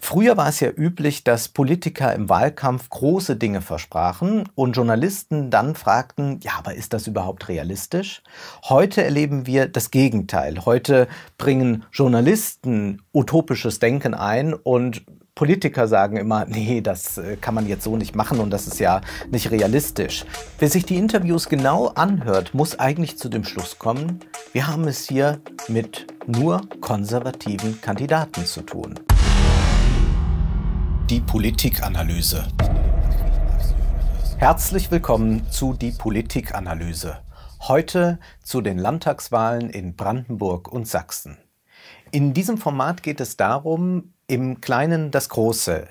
Früher war es ja üblich, dass Politiker im Wahlkampf große Dinge versprachen und Journalisten dann fragten, ja, aber ist das überhaupt realistisch? Heute erleben wir das Gegenteil. Heute bringen Journalisten utopisches Denken ein und Politiker sagen immer, nee, das äh, kann man jetzt so nicht machen und das ist ja nicht realistisch. Wer sich die Interviews genau anhört, muss eigentlich zu dem Schluss kommen, wir haben es hier mit nur konservativen Kandidaten zu tun. Die Politikanalyse. Herzlich willkommen zu Die Politikanalyse. Heute zu den Landtagswahlen in Brandenburg und Sachsen. In diesem Format geht es darum, im Kleinen das Große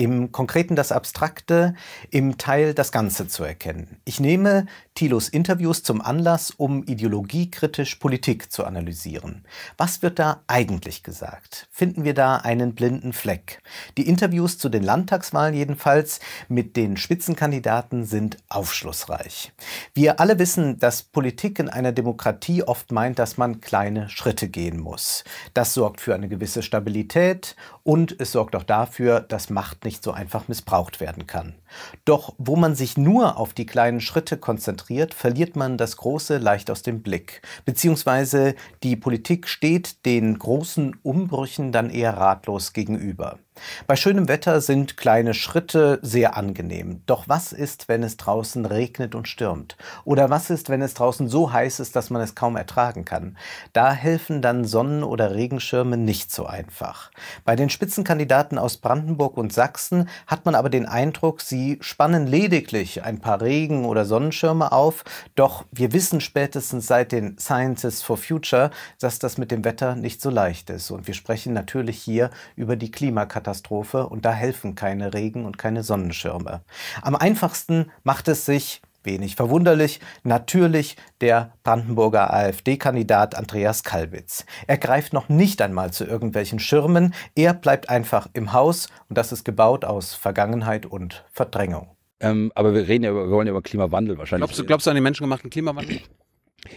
im Konkreten das Abstrakte, im Teil das Ganze zu erkennen. Ich nehme Thilos Interviews zum Anlass, um ideologiekritisch Politik zu analysieren. Was wird da eigentlich gesagt? Finden wir da einen blinden Fleck? Die Interviews zu den Landtagswahlen jedenfalls mit den Spitzenkandidaten sind aufschlussreich. Wir alle wissen, dass Politik in einer Demokratie oft meint, dass man kleine Schritte gehen muss. Das sorgt für eine gewisse Stabilität und es sorgt auch dafür, dass Macht nicht nicht so einfach missbraucht werden kann. Doch wo man sich nur auf die kleinen Schritte konzentriert, verliert man das Große leicht aus dem Blick. Beziehungsweise die Politik steht den großen Umbrüchen dann eher ratlos gegenüber. Bei schönem Wetter sind kleine Schritte sehr angenehm. Doch was ist, wenn es draußen regnet und stürmt? Oder was ist, wenn es draußen so heiß ist, dass man es kaum ertragen kann? Da helfen dann Sonnen- oder Regenschirme nicht so einfach. Bei den Spitzenkandidaten aus Brandenburg und Sachsen hat man aber den Eindruck, sie spannen lediglich ein paar Regen- oder Sonnenschirme auf. Doch wir wissen spätestens seit den Sciences for Future, dass das mit dem Wetter nicht so leicht ist. Und wir sprechen natürlich hier über die Klimakatastrophe Klimakatastrophe und da helfen keine Regen und keine Sonnenschirme. Am einfachsten macht es sich Wenig verwunderlich, natürlich der Brandenburger AfD-Kandidat Andreas Kalbitz. Er greift noch nicht einmal zu irgendwelchen Schirmen, er bleibt einfach im Haus und das ist gebaut aus Vergangenheit und Verdrängung. Ähm, aber wir reden ja über, wir wollen ja über Klimawandel wahrscheinlich. Glaubst du, glaubst du an den menschengemachten Klimawandel?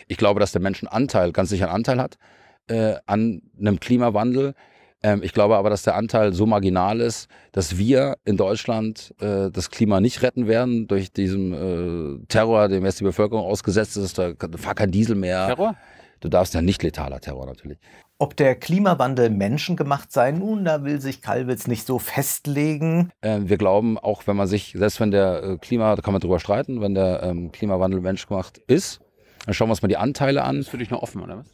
Ich glaube, dass der Mensch Anteil, ganz sicher einen Anteil hat, äh, an einem Klimawandel, ähm, ich glaube aber, dass der Anteil so marginal ist, dass wir in Deutschland äh, das Klima nicht retten werden durch diesen äh, Terror, dem jetzt die Bevölkerung ausgesetzt ist. Da fahr kein Diesel mehr. Terror? Du darfst ja nicht letaler Terror natürlich. Ob der Klimawandel menschengemacht sei, nun, da will sich Kalwitz nicht so festlegen. Äh, wir glauben, auch wenn man sich, selbst wenn der äh, Klima, da kann man drüber streiten, wenn der ähm, Klimawandel menschgemacht ist, dann schauen wir uns mal die Anteile an. Das ist für dich noch offen, oder was?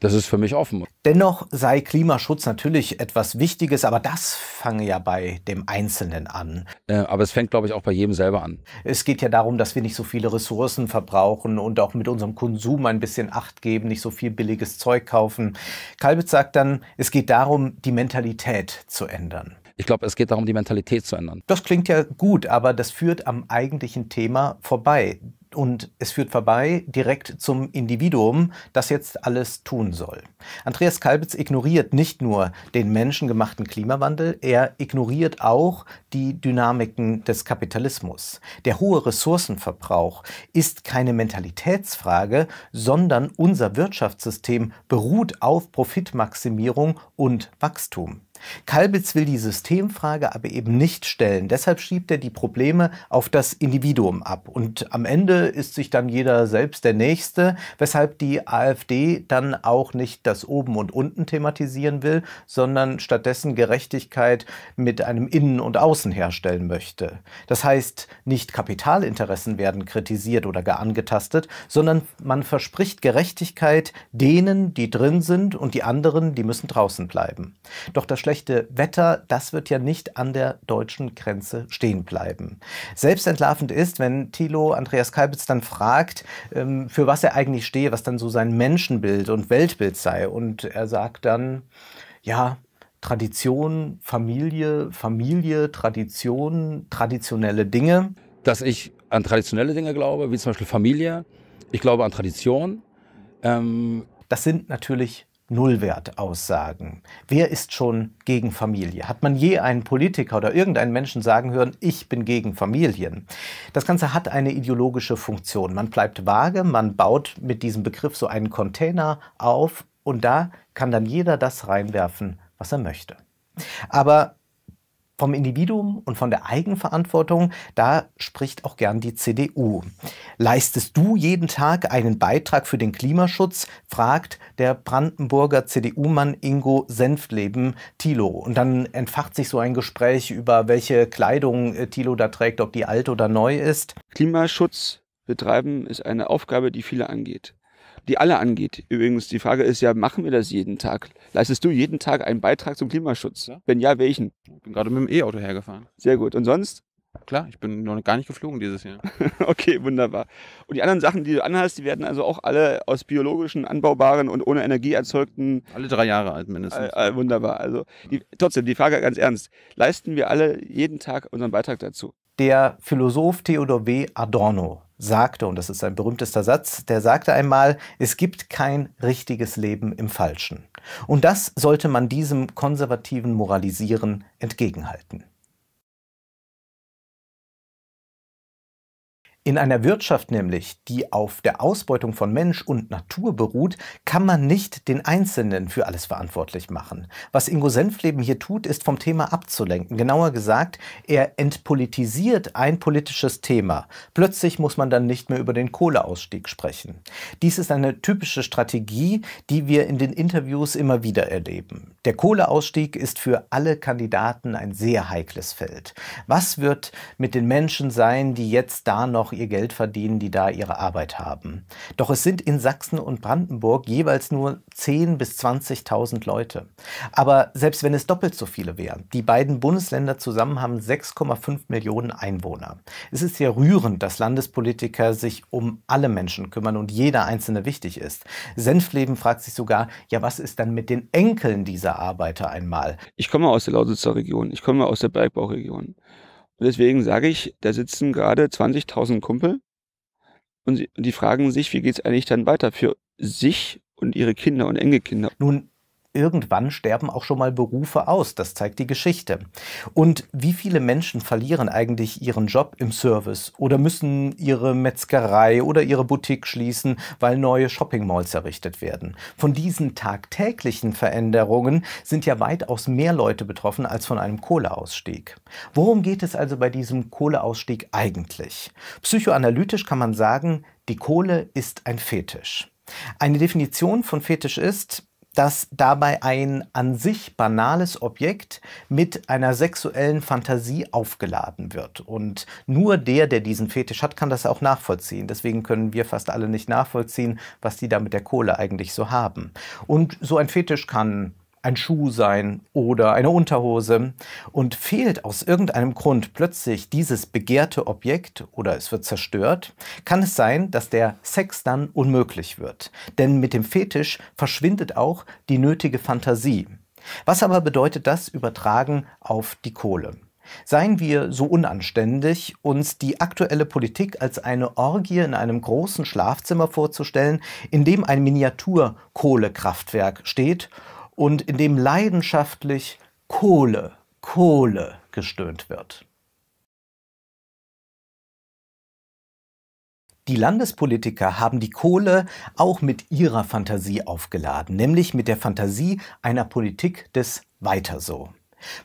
Das ist für mich offen. Dennoch sei Klimaschutz natürlich etwas Wichtiges, aber das fange ja bei dem Einzelnen an. Äh, aber es fängt, glaube ich, auch bei jedem selber an. Es geht ja darum, dass wir nicht so viele Ressourcen verbrauchen und auch mit unserem Konsum ein bisschen Acht geben, nicht so viel billiges Zeug kaufen. Kalbitz sagt dann, es geht darum, die Mentalität zu ändern. Ich glaube, es geht darum, die Mentalität zu ändern. Das klingt ja gut, aber das führt am eigentlichen Thema vorbei und es führt vorbei direkt zum Individuum, das jetzt alles tun soll. Andreas Kalbitz ignoriert nicht nur den menschengemachten Klimawandel, er ignoriert auch die Dynamiken des Kapitalismus. Der hohe Ressourcenverbrauch ist keine Mentalitätsfrage, sondern unser Wirtschaftssystem beruht auf Profitmaximierung und Wachstum. Kalbitz will die Systemfrage aber eben nicht stellen. Deshalb schiebt er die Probleme auf das Individuum ab. Und am Ende ist sich dann jeder selbst der Nächste, weshalb die AfD dann auch nicht das Oben und Unten thematisieren will, sondern stattdessen Gerechtigkeit mit einem Innen und Außen herstellen möchte. Das heißt, nicht Kapitalinteressen werden kritisiert oder gar angetastet, sondern man verspricht Gerechtigkeit denen, die drin sind und die anderen, die müssen draußen bleiben. Doch das schlechte Wetter, das wird ja nicht an der deutschen Grenze stehen bleiben. Selbstentlarvend ist, wenn Thilo Andreas Kalbitz dann fragt, ähm, für was er eigentlich stehe, was dann so sein Menschenbild und Weltbild sei. Und er sagt dann, ja, Tradition, Familie, Familie, Tradition, traditionelle Dinge. Dass ich an traditionelle Dinge glaube, wie zum Beispiel Familie. Ich glaube an Tradition. Ähm das sind natürlich Nullwert aussagen? Wer ist schon gegen Familie? Hat man je einen Politiker oder irgendeinen Menschen sagen hören, ich bin gegen Familien? Das Ganze hat eine ideologische Funktion. Man bleibt vage, man baut mit diesem Begriff so einen Container auf und da kann dann jeder das reinwerfen, was er möchte. Aber vom Individuum und von der Eigenverantwortung, da spricht auch gern die CDU. Leistest du jeden Tag einen Beitrag für den Klimaschutz? fragt der Brandenburger CDU-Mann Ingo Senftleben Thilo. Und dann entfacht sich so ein Gespräch über welche Kleidung äh, Thilo da trägt, ob die alt oder neu ist. Klimaschutz betreiben ist eine Aufgabe, die viele angeht die alle angeht. Übrigens, die Frage ist ja, machen wir das jeden Tag? Leistest du jeden Tag einen Beitrag zum Klimaschutz? Ja. Wenn ja, welchen? Ich bin gerade mit dem E-Auto hergefahren. Sehr gut. Und sonst? Klar, ich bin noch gar nicht geflogen dieses Jahr. okay, wunderbar. Und die anderen Sachen, die du anhast, die werden also auch alle aus biologischen, anbaubaren und ohne Energie erzeugten. Alle drei Jahre alt mindestens. Äh, äh, wunderbar. Also die, trotzdem, die Frage ganz ernst. Leisten wir alle jeden Tag unseren Beitrag dazu? Der Philosoph Theodor W. Adorno sagte, und das ist sein berühmtester Satz, der sagte einmal, es gibt kein richtiges Leben im Falschen. Und das sollte man diesem konservativen Moralisieren entgegenhalten. In einer Wirtschaft nämlich, die auf der Ausbeutung von Mensch und Natur beruht, kann man nicht den Einzelnen für alles verantwortlich machen. Was Ingo Senfleben hier tut, ist vom Thema abzulenken. Genauer gesagt, er entpolitisiert ein politisches Thema. Plötzlich muss man dann nicht mehr über den Kohleausstieg sprechen. Dies ist eine typische Strategie, die wir in den Interviews immer wieder erleben. Der Kohleausstieg ist für alle Kandidaten ein sehr heikles Feld. Was wird mit den Menschen sein, die jetzt da noch ihr Geld verdienen, die da ihre Arbeit haben. Doch es sind in Sachsen und Brandenburg jeweils nur 10.000 bis 20.000 Leute. Aber selbst wenn es doppelt so viele wären, die beiden Bundesländer zusammen haben 6,5 Millionen Einwohner. Es ist sehr rührend, dass Landespolitiker sich um alle Menschen kümmern und jeder Einzelne wichtig ist. Senfleben fragt sich sogar, ja, was ist dann mit den Enkeln dieser Arbeiter einmal? Ich komme aus der Lausitzer Region, ich komme aus der Bergbauregion. Und deswegen sage ich, da sitzen gerade 20.000 Kumpel und, sie, und die fragen sich, wie geht es eigentlich dann weiter für sich und ihre Kinder und Enkelkinder. Nun, irgendwann sterben auch schon mal Berufe aus. Das zeigt die Geschichte. Und wie viele Menschen verlieren eigentlich ihren Job im Service oder müssen ihre Metzgerei oder ihre Boutique schließen, weil neue Shopping-Malls errichtet werden? Von diesen tagtäglichen Veränderungen sind ja weitaus mehr Leute betroffen als von einem Kohleausstieg. Worum geht es also bei diesem Kohleausstieg eigentlich? Psychoanalytisch kann man sagen, die Kohle ist ein Fetisch. Eine Definition von Fetisch ist, dass dabei ein an sich banales Objekt mit einer sexuellen Fantasie aufgeladen wird. Und nur der, der diesen Fetisch hat, kann das auch nachvollziehen. Deswegen können wir fast alle nicht nachvollziehen, was die da mit der Kohle eigentlich so haben. Und so ein Fetisch kann ein Schuh sein oder eine Unterhose und fehlt aus irgendeinem Grund plötzlich dieses begehrte Objekt oder es wird zerstört, kann es sein, dass der Sex dann unmöglich wird. Denn mit dem Fetisch verschwindet auch die nötige Fantasie. Was aber bedeutet das übertragen auf die Kohle? Seien wir so unanständig, uns die aktuelle Politik als eine Orgie in einem großen Schlafzimmer vorzustellen, in dem ein Miniatur-Kohlekraftwerk steht und in dem leidenschaftlich Kohle, Kohle gestöhnt wird. Die Landespolitiker haben die Kohle auch mit ihrer Fantasie aufgeladen, nämlich mit der Fantasie einer Politik des Weiter so.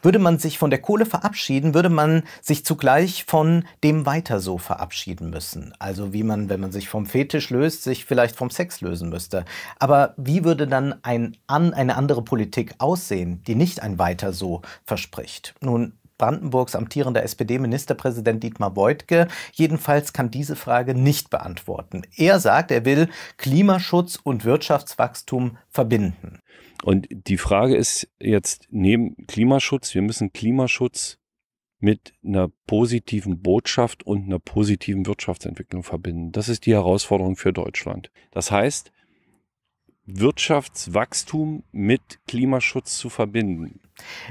Würde man sich von der Kohle verabschieden, würde man sich zugleich von dem Weiter so verabschieden müssen. Also wie man, wenn man sich vom Fetisch löst, sich vielleicht vom Sex lösen müsste. Aber wie würde dann ein, an, eine andere Politik aussehen, die nicht ein Weiter so verspricht? Nun, Brandenburgs amtierender SPD-Ministerpräsident Dietmar Beutke jedenfalls kann diese Frage nicht beantworten. Er sagt, er will Klimaschutz und Wirtschaftswachstum verbinden. Und die Frage ist jetzt neben Klimaschutz, wir müssen Klimaschutz mit einer positiven Botschaft und einer positiven Wirtschaftsentwicklung verbinden. Das ist die Herausforderung für Deutschland. Das heißt, Wirtschaftswachstum mit Klimaschutz zu verbinden.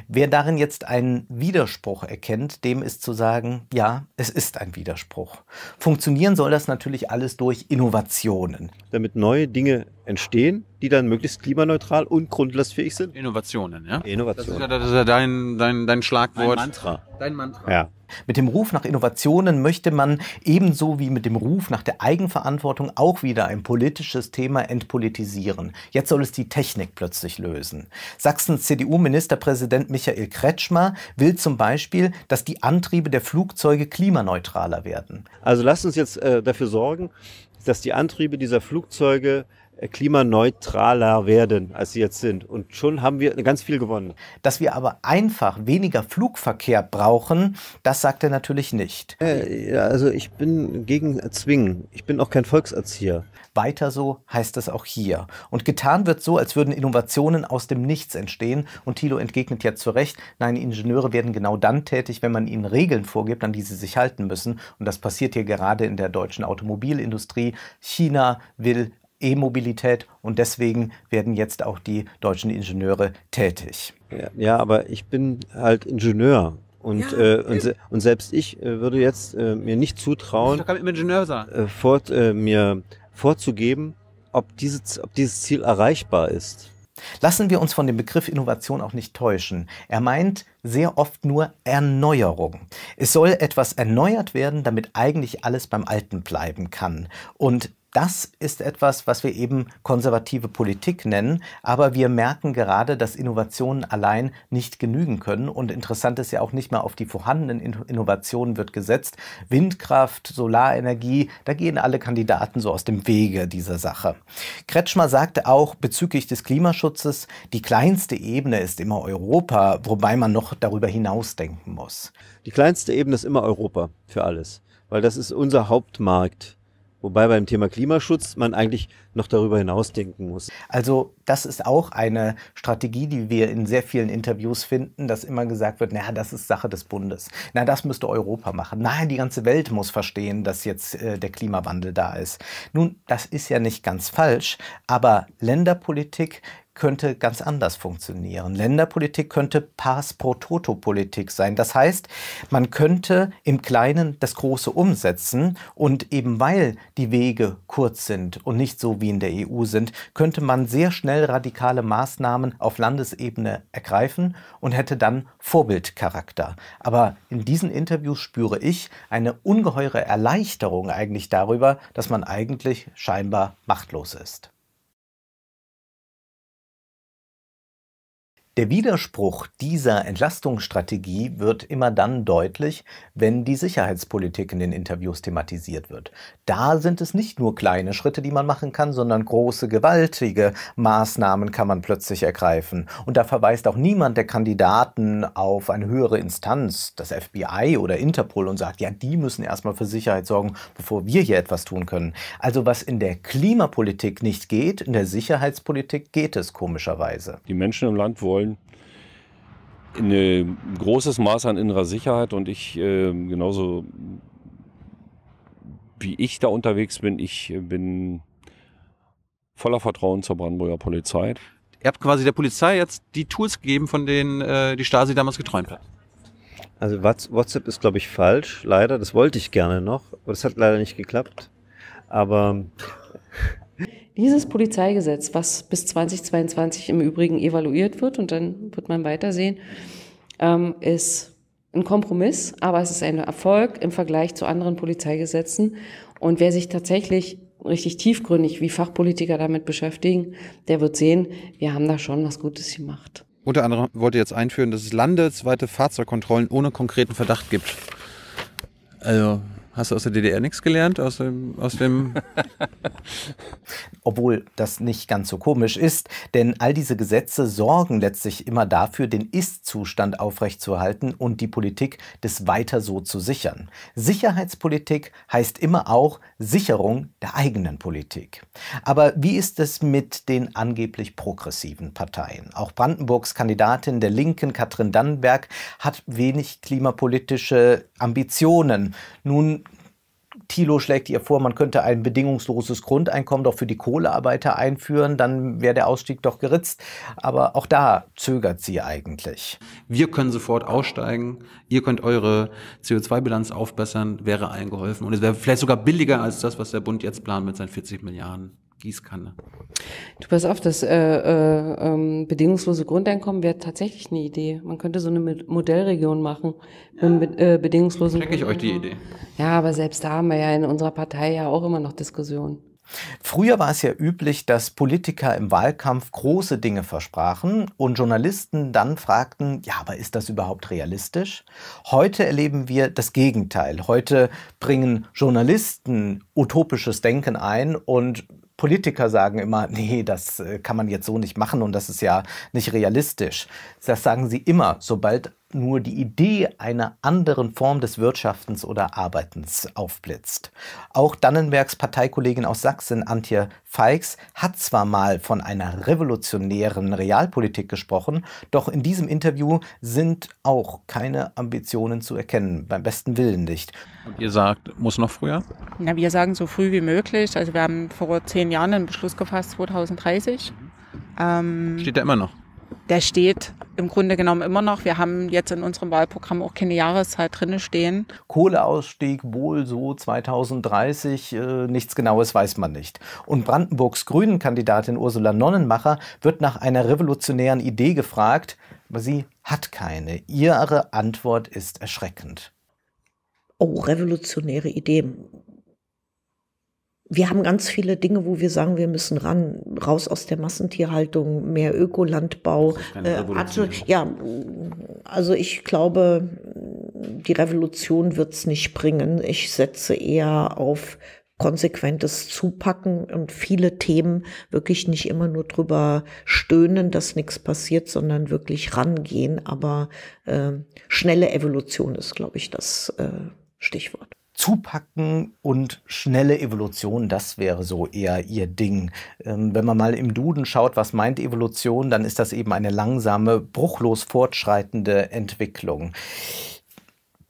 Wer darin jetzt einen Widerspruch erkennt, dem ist zu sagen, ja, es ist ein Widerspruch. Funktionieren soll das natürlich alles durch Innovationen. Damit neue Dinge entstehen, die dann möglichst klimaneutral und grundlastfähig sind. Innovationen, ja. Innovationen. Das ist ja, das ist ja dein, dein, dein Schlagwort. Dein Mantra. Dein Mantra. Ja. Mit dem Ruf nach Innovationen möchte man ebenso wie mit dem Ruf nach der Eigenverantwortung auch wieder ein politisches Thema entpolitisieren. Jetzt soll es die Technik plötzlich lösen. Sachsens CDU-Ministerpräsident Bundespräsident Michael Kretschmer will zum Beispiel, dass die Antriebe der Flugzeuge klimaneutraler werden. Also lasst uns jetzt äh, dafür sorgen, dass die Antriebe dieser Flugzeuge äh, klimaneutraler werden, als sie jetzt sind. Und schon haben wir ganz viel gewonnen. Dass wir aber einfach weniger Flugverkehr brauchen, das sagt er natürlich nicht. Äh, also ich bin gegen Zwingen. Ich bin auch kein Volkserzieher. Weiter so heißt es auch hier. Und getan wird so, als würden Innovationen aus dem Nichts entstehen. Und Thilo entgegnet ja zu Recht, nein, Ingenieure werden genau dann tätig, wenn man ihnen Regeln vorgibt, an die sie sich halten müssen. Und das passiert hier gerade in der deutschen Automobilindustrie. China will E-Mobilität und deswegen werden jetzt auch die deutschen Ingenieure tätig. Ja, aber ich bin halt Ingenieur und, ja. äh, und, und, selbst ich äh, würde jetzt äh, mir nicht zutrauen, äh, fort, äh, mir vorzugeben, ob dieses, ob dieses Ziel erreichbar ist. Lassen wir uns von dem Begriff Innovation auch nicht täuschen. Er meint sehr oft nur Erneuerung. Es soll etwas erneuert werden, damit eigentlich alles beim Alten bleiben kann. Und das ist etwas, was wir eben konservative Politik nennen. Aber wir merken gerade, dass Innovationen allein nicht genügen können. Und interessant ist ja auch nicht mal auf die vorhandenen Innovationen wird gesetzt. Windkraft, Solarenergie, da gehen alle Kandidaten so aus dem Wege dieser Sache. Kretschmer sagte auch bezüglich des Klimaschutzes, die kleinste Ebene ist immer Europa, wobei man noch darüber hinausdenken muss. Die kleinste Ebene ist immer Europa für alles, weil das ist unser Hauptmarkt. Wobei beim Thema Klimaschutz man eigentlich noch darüber hinausdenken muss. Also das ist auch eine Strategie, die wir in sehr vielen Interviews finden, dass immer gesagt wird, naja, das ist Sache des Bundes. Na, das müsste Europa machen. Nein, die ganze Welt muss verstehen, dass jetzt äh, der Klimawandel da ist. Nun, das ist ja nicht ganz falsch, aber Länderpolitik könnte ganz anders funktionieren. Länderpolitik könnte Pass pro toto Politik sein. Das heißt, man könnte im Kleinen das Große umsetzen und eben weil die Wege kurz sind und nicht so wie in der EU sind, könnte man sehr schnell radikale Maßnahmen auf Landesebene ergreifen und hätte dann Vorbildcharakter. Aber in diesen Interviews spüre ich eine ungeheure Erleichterung eigentlich darüber, dass man eigentlich scheinbar machtlos ist. Der Widerspruch dieser Entlastungsstrategie wird immer dann deutlich, wenn die Sicherheitspolitik in den Interviews thematisiert wird. Da sind es nicht nur kleine Schritte, die man machen kann, sondern große, gewaltige Maßnahmen kann man plötzlich ergreifen. Und da verweist auch niemand der Kandidaten auf eine höhere Instanz, das FBI oder Interpol, und sagt, ja, die müssen erstmal für Sicherheit sorgen, bevor wir hier etwas tun können. Also was in der Klimapolitik nicht geht, in der Sicherheitspolitik geht es komischerweise. Die Menschen im Land wollen ein großes Maß an innerer Sicherheit und ich äh, genauso wie ich da unterwegs bin, ich äh, bin voller Vertrauen zur Brandenburger Polizei. Ihr habt quasi der Polizei jetzt die Tools gegeben, von denen äh, die Stasi damals geträumt hat. Also WhatsApp ist, glaube ich, falsch, leider. Das wollte ich gerne noch, aber das hat leider nicht geklappt. Aber dieses Polizeigesetz, was bis 2022 im Übrigen evaluiert wird und dann wird man weitersehen, ähm, ist ein Kompromiss, aber es ist ein Erfolg im Vergleich zu anderen Polizeigesetzen. Und wer sich tatsächlich richtig tiefgründig wie Fachpolitiker damit beschäftigen, der wird sehen, wir haben da schon was Gutes gemacht. Unter anderem wollte jetzt einführen, dass es landesweite Fahrzeugkontrollen ohne konkreten Verdacht gibt. Also Hast du aus der DDR nichts gelernt? Aus dem, aus dem Obwohl das nicht ganz so komisch ist, denn all diese Gesetze sorgen letztlich immer dafür, den Ist-Zustand aufrechtzuerhalten und die Politik des Weiter so zu sichern. Sicherheitspolitik heißt immer auch Sicherung der eigenen Politik. Aber wie ist es mit den angeblich progressiven Parteien? Auch Brandenburgs Kandidatin der Linken, Katrin Dannenberg, hat wenig klimapolitische Ambitionen. Nun Thilo schlägt ihr vor, man könnte ein bedingungsloses Grundeinkommen doch für die Kohlearbeiter einführen, dann wäre der Ausstieg doch geritzt. Aber auch da zögert sie eigentlich. Wir können sofort aussteigen, ihr könnt eure CO2-Bilanz aufbessern, wäre allen geholfen. Und es wäre vielleicht sogar billiger als das, was der Bund jetzt plant mit seinen 40 Milliarden. Gießkanne. Du pass auf, das äh, äh, ähm, bedingungslose Grundeinkommen wäre tatsächlich eine Idee. Man könnte so eine Modellregion machen ja. mit äh, bedingungslosen. Checke ich euch die Idee. Ja, aber selbst da haben wir ja in unserer Partei ja auch immer noch Diskussionen. Früher war es ja üblich, dass Politiker im Wahlkampf große Dinge versprachen und Journalisten dann fragten, ja, aber ist das überhaupt realistisch? Heute erleben wir das Gegenteil. Heute bringen Journalisten utopisches Denken ein und Politiker sagen immer, nee, das äh, kann man jetzt so nicht machen und das ist ja nicht realistisch. Das sagen sie immer, sobald nur die Idee einer anderen Form des Wirtschaftens oder Arbeitens aufblitzt. Auch Dannenbergs Parteikollegin aus Sachsen, Antje Feix, hat zwar mal von einer revolutionären Realpolitik gesprochen, doch in diesem Interview sind auch keine Ambitionen zu erkennen, beim besten Willen nicht. Und ihr sagt, muss noch früher? Na, wir sagen so früh wie möglich. Also wir haben vor zehn Jahren einen Beschluss gefasst, 2030. Ähm Steht da immer noch? der steht im Grunde genommen immer noch. Wir haben jetzt in unserem Wahlprogramm auch keine Jahreszeit drinne stehen. Kohleausstieg wohl so 2030, äh, nichts Genaues weiß man nicht. Und Brandenburgs Grünen-Kandidatin Ursula Nonnenmacher wird nach einer revolutionären Idee gefragt, aber sie hat keine. Ihre Antwort ist erschreckend. Oh, revolutionäre Idee wir haben ganz viele Dinge, wo wir sagen, wir müssen ran, raus aus der Massentierhaltung, mehr Ökolandbau. Äh, ja, also ich glaube, die Revolution wird's nicht bringen. Ich setze eher auf konsequentes Zupacken und viele Themen wirklich nicht immer nur drüber stöhnen, dass nichts passiert, sondern wirklich rangehen. Aber äh, schnelle Evolution ist, glaube ich, das äh, Stichwort. Zupacken und schnelle Evolution, das wäre so eher ihr Ding. Ähm, wenn man mal im Duden schaut, was meint Evolution, dann ist das eben eine langsame, bruchlos fortschreitende Entwicklung.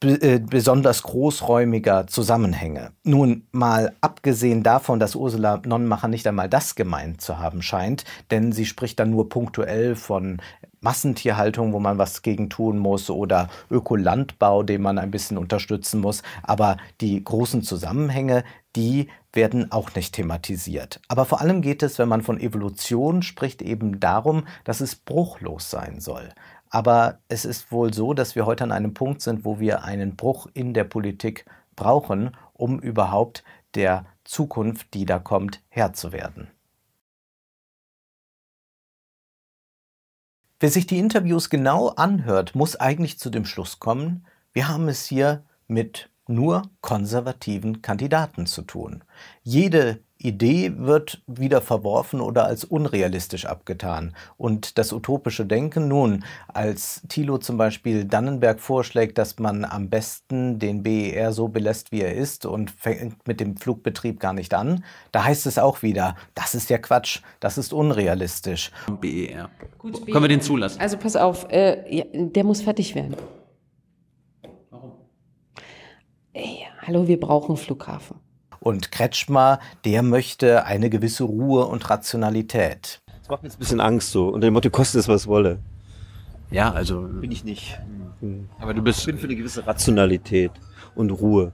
Äh, besonders großräumiger Zusammenhänge. Nun mal abgesehen davon, dass Ursula Nonnenmacher nicht einmal das gemeint zu haben scheint, denn sie spricht dann nur punktuell von Massentierhaltung, wo man was gegen tun muss, oder Ökolandbau, den man ein bisschen unterstützen muss. Aber die großen Zusammenhänge, die werden auch nicht thematisiert. Aber vor allem geht es, wenn man von Evolution spricht, eben darum, dass es bruchlos sein soll. Aber es ist wohl so, dass wir heute an einem Punkt sind, wo wir einen Bruch in der Politik brauchen, um überhaupt der Zukunft, die da kommt, Herr zu werden. Wer sich die Interviews genau anhört, muss eigentlich zu dem Schluss kommen, wir haben es hier mit nur konservativen Kandidaten zu tun. Jede Idee wird wieder verworfen oder als unrealistisch abgetan. Und das utopische Denken nun, als Thilo zum Beispiel Dannenberg vorschlägt, dass man am besten den BER so belässt, wie er ist und fängt mit dem Flugbetrieb gar nicht an, da heißt es auch wieder, das ist ja Quatsch, das ist unrealistisch. BER. Gut, Können wir den e zulassen? Also pass auf, äh, der muss fertig werden. Warum? Ey, hallo, wir brauchen Flughafen. Und Kretschmer, der möchte eine gewisse Ruhe und Rationalität. Das macht mir jetzt ein bisschen Angst so. Unter dem Motto, kostet es, was wolle. Ja, also. Bin ich nicht. Hm. Aber du bist. Ich bin für eine gewisse Rationalität und Ruhe.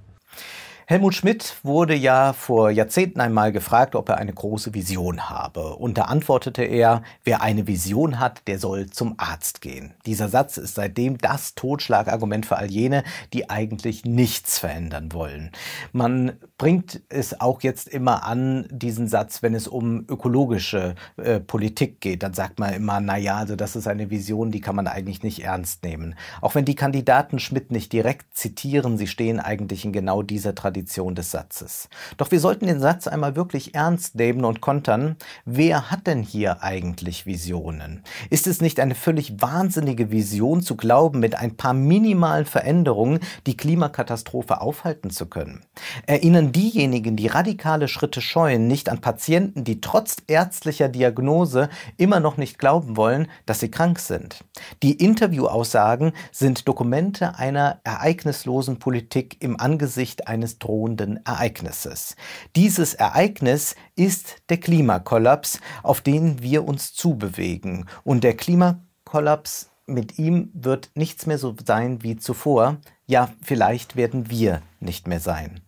Helmut Schmidt wurde ja vor Jahrzehnten einmal gefragt, ob er eine große Vision habe. Und da antwortete er, wer eine Vision hat, der soll zum Arzt gehen. Dieser Satz ist seitdem das Totschlagargument für all jene, die eigentlich nichts verändern wollen. Man bringt es auch jetzt immer an, diesen Satz, wenn es um ökologische äh, Politik geht. Dann sagt man immer, naja, also das ist eine Vision, die kann man eigentlich nicht ernst nehmen. Auch wenn die Kandidaten Schmidt nicht direkt zitieren, sie stehen eigentlich in genau dieser Tradition Tradition des Satzes. Doch wir sollten den Satz einmal wirklich ernst nehmen und kontern. Wer hat denn hier eigentlich Visionen? Ist es nicht eine völlig wahnsinnige Vision zu glauben, mit ein paar minimalen Veränderungen die Klimakatastrophe aufhalten zu können? Erinnern diejenigen, die radikale Schritte scheuen, nicht an Patienten, die trotz ärztlicher Diagnose immer noch nicht glauben wollen, dass sie krank sind? Die Interviewaussagen sind Dokumente einer ereignislosen Politik im Angesicht eines drohenden Ereignisses. Dieses Ereignis ist der Klimakollaps, auf den wir uns zubewegen. Und der Klimakollaps, mit ihm wird nichts mehr so sein wie zuvor. Ja, vielleicht werden wir nicht mehr sein.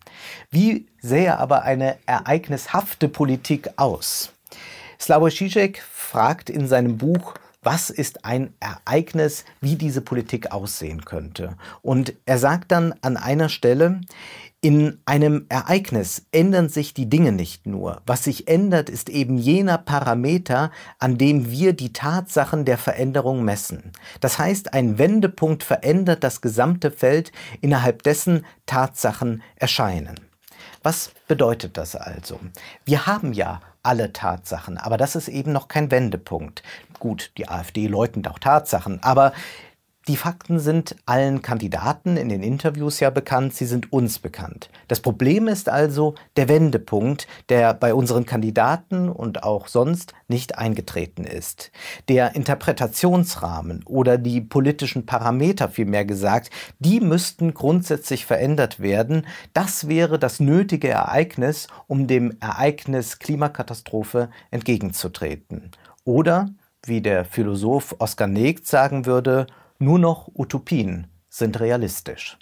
Wie sähe aber eine ereignishafte Politik aus? Slavoj Žižek fragt in seinem Buch was ist ein Ereignis, wie diese Politik aussehen könnte. Und er sagt dann an einer Stelle, in einem Ereignis ändern sich die Dinge nicht nur. Was sich ändert, ist eben jener Parameter, an dem wir die Tatsachen der Veränderung messen. Das heißt, ein Wendepunkt verändert das gesamte Feld, innerhalb dessen Tatsachen erscheinen. Was bedeutet das also? Wir haben ja alle Tatsachen, aber das ist eben noch kein Wendepunkt. Gut, die AfD leugnet auch Tatsachen, aber die Fakten sind allen Kandidaten in den Interviews ja bekannt, sie sind uns bekannt. Das Problem ist also der Wendepunkt, der bei unseren Kandidaten und auch sonst nicht eingetreten ist. Der Interpretationsrahmen oder die politischen Parameter vielmehr gesagt, die müssten grundsätzlich verändert werden. Das wäre das nötige Ereignis, um dem Ereignis Klimakatastrophe entgegenzutreten. Oder, wie der Philosoph Oskar Negt sagen würde, nur noch Utopien sind realistisch.